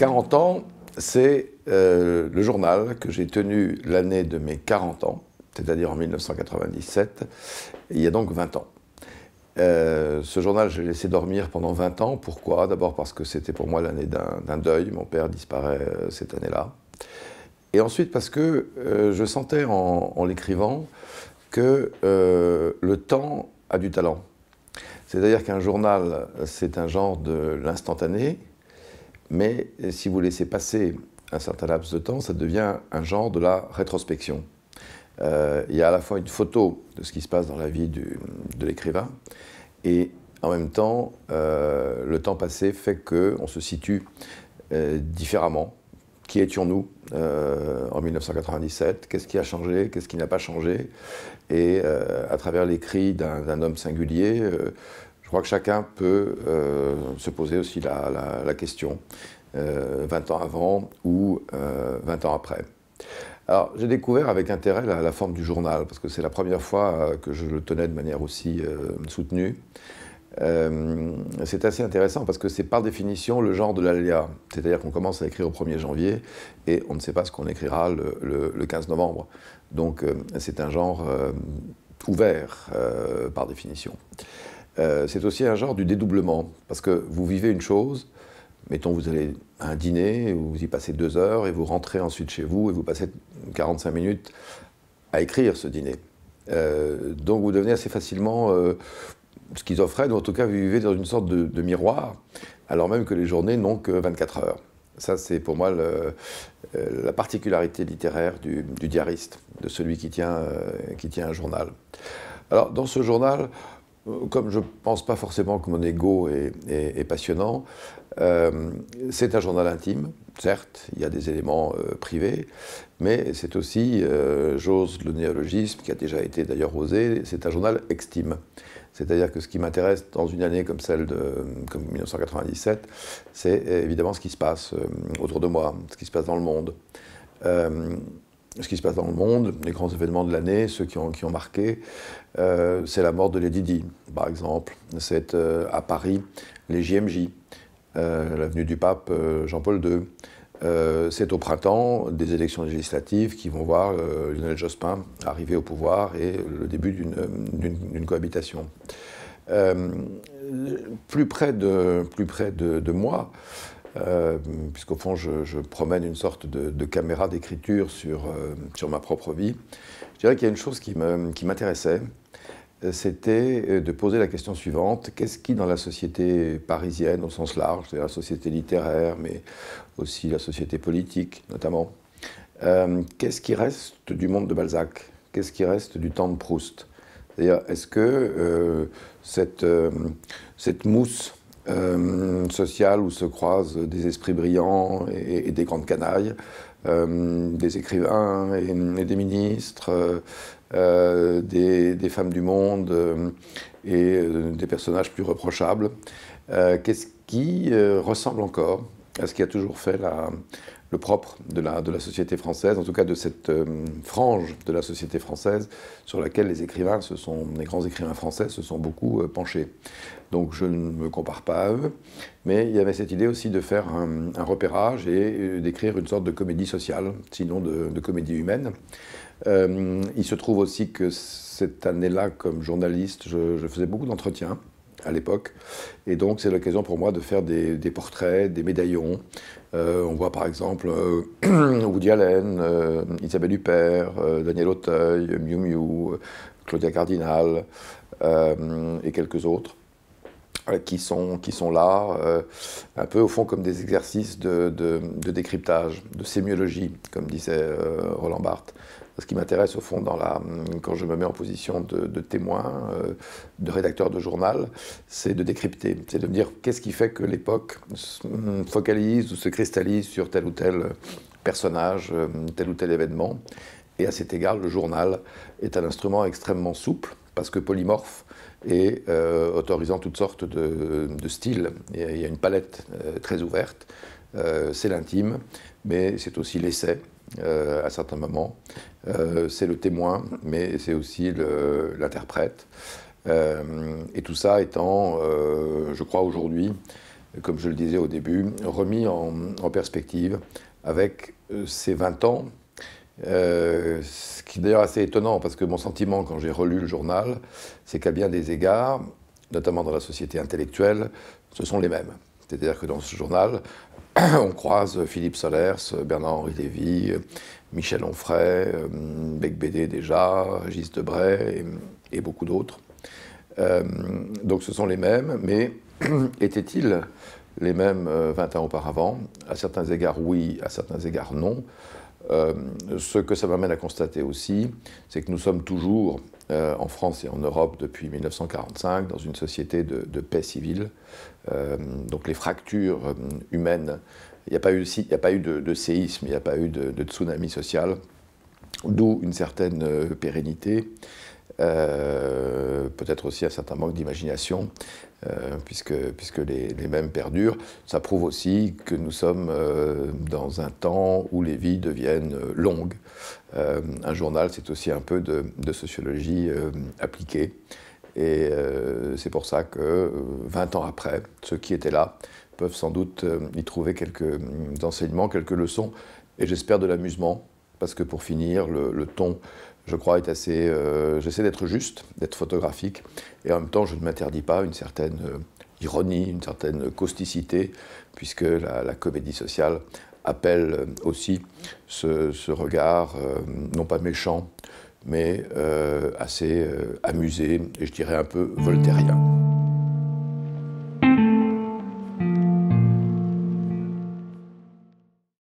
40 ans, c'est euh, le journal que j'ai tenu l'année de mes 40 ans, c'est-à-dire en 1997, il y a donc 20 ans. Euh, ce journal, je l'ai laissé dormir pendant 20 ans. Pourquoi D'abord parce que c'était pour moi l'année d'un deuil. Mon père disparaît euh, cette année-là. Et ensuite parce que je sentais en, en l'écrivant que le temps a du talent. C'est-à-dire qu'un journal, c'est un genre de l'instantané, mais euh, si vous laissez passer un certain laps de temps, ça devient un genre de la rétrospection. Euh, il y a à la fois une photo de ce qui se passe dans la vie de l'écrivain, et en même temps, euh, le temps passé fait qu'on se situe différemment. Qui étions-nous en 1997 Qu'est-ce qui a changé Qu'est-ce qui n'a pas changé Et à travers l'écrit d'un homme singulier, je crois que chacun peut euh, se poser aussi la, question, 20 euh, ans avant ou 20 euh, ans après. Alors, j'ai découvert avec intérêt la, forme du journal, parce que c'est la première fois que je le tenais de manière aussi soutenue. c'est assez intéressant parce que c'est par définition le genre de l'aléa. C'est-à-dire qu'on commence à écrire au 1er janvier et on ne sait pas ce qu'on écrira le, 15 novembre. Donc c'est un genre ouvert par définition. Euh, c'est aussi un genre du dédoublement, parce que vous vivez une chose, mettons vous allez à un dîner, vous y passez deux heures, et vous rentrez ensuite chez vous, et vous passez 45 minutes à écrire ce dîner. Euh, donc vous devenez assez facilement euh, schizophrène, ou en tout cas vous vivez dans une sorte de, miroir, alors même que les journées n'ont que 24 heures. Ça, c'est pour moi euh, la particularité littéraire du, du, diariste, de celui qui tient, qui tient un journal. Alors, dans ce journal, euh, comme je ne pense pas forcément que mon ego est, passionnant, euh, c'est un journal intime, certes, il y a des éléments euh, privés, mais c'est aussi, j'ose le néologisme qui a déjà été d'ailleurs osé, c'est un journal extime. C'est-à-dire que ce qui m'intéresse dans une année comme celle de comme 1997, c'est évidemment ce qui se passe autour de moi, ce qui se passe dans le monde ce qui se passe dans le monde, les grands événements de l'année, ceux qui ont, qui ont marqué. Euh, c'est la mort de Lady Di, par exemple. C'est euh, à Paris, les JMJ, euh, l'avenue du pape euh, Jean-Paul II. c'est au printemps des élections législatives qui vont voir Lionel Jospin arriver au pouvoir et le début d'une cohabitation. plus près de, plus près de, de moi, euh, puisqu'au fond, je, promène une sorte de, caméra d'écriture sur, euh, sur ma propre vie. Je dirais qu'il y a une chose qui m'intéressait, qui euh, c'était de poser la question suivante, qu'est-ce qui, dans la société parisienne au sens large, c'est-à-dire la société littéraire, mais aussi la société politique notamment, qu'est-ce qui reste du monde de Balzac Qu'est-ce qui reste du temps de Proust C'est-à-dire, est-ce que cette, cette mousse euh, où se croisent des esprits brillants et, des grandes canailles, euh, des écrivains et, des ministres, euh, des, des, femmes du monde euh, et des personnages plus reprochables. Qu'est-ce qui ressemble encore à ce qui a toujours fait la, le propre de la, société française, en tout cas de cette euh, frange de la société française sur laquelle les écrivains, ce sont, les grands écrivains français, se sont beaucoup euh, penchés. Donc je ne me compare pas à eux, mais il y avait cette idée aussi de faire un, repérage et euh, d'écrire une sorte de comédie sociale, sinon de, comédie humaine. il se trouve aussi que cette année-là, comme journaliste, je faisais beaucoup d'entretiens à l'époque. Et donc c'est l'occasion pour moi de faire des, portraits, des médaillons. Euh, on voit par exemple euh, Woody Allen, euh, Isabelle Huppert, Daniel Auteuil, Miu Miu, Claudia Cardinal et quelques autres qui sont, qui sont là, un peu au fond comme des exercices de, de, décryptage, de sémiologie, comme disait Roland Barthes. Ce qui m'intéresse, au fond, quand je me mets en position de, témoin, euh, de rédacteur de journal, c'est de décrypter, c'est de me dire qu'est-ce qui fait que l'époque focalise ou se cristallise sur tel ou tel personnage, euh, tel ou tel événement. Et à cet égard, le journal est un instrument extrêmement souple, parce que polymorphe et euh, autorisant toutes sortes de, styles. il y a une palette très ouverte. c'est l'intime, mais c'est aussi l'essai, euh, à certains moments. Euh, c'est le témoin, mais c'est aussi l'interprète. Euh, et tout ça étant, je crois aujourd'hui, comme je le disais au début, remis en, perspective avec ces 20 ans, ce qui est d'ailleurs assez étonnant, parce que mon sentiment quand j'ai relu le journal, c'est qu'à bien des égards, notamment dans la société intellectuelle, ce sont les mêmes. C'est-à-dire que dans ce journal, on croise euh, Philippe Solers, euh, Bernard-Henri Lévy, euh, Michel Onfray, Bec Bédé déjà, Gilles Debray et, beaucoup d'autres. donc ce sont les mêmes, mais étaient-ils les mêmes 20 ans auparavant À certains égards oui, à certains égards non. ce que ça m'amène à constater aussi, c'est que nous sommes toujours euh, en France et en Europe depuis 1945 dans une société de, paix civile. Euh, donc les fractures euh, humaines, il n'y a pas eu, y a pas eu de, séisme, il n'y a pas eu de tsunami social, d'où une certaine pérennité. Euh, peut-être aussi un certain manque d'imagination, euh, puisque, puisque les, mêmes perdurent. Ça prouve aussi que nous sommes euh, dans un temps où les vies deviennent longues. un journal, c'est aussi un peu de, sociologie appliquée. Et c'est pour ça que 20 ans après, ceux qui étaient là peuvent sans doute y trouver quelques enseignements, quelques leçons, et j'espère de l'amusement, parce que pour finir, le ton je crois, est assez. Euh, j'essaie d'être juste, d'être photographique, et en même temps, je ne m'interdis pas une certaine euh, ironie, une certaine causticité, puisque la, comédie sociale appelle euh, aussi ce, regard, non pas méchant, mais assez amusé, et je dirais un peu voltairien.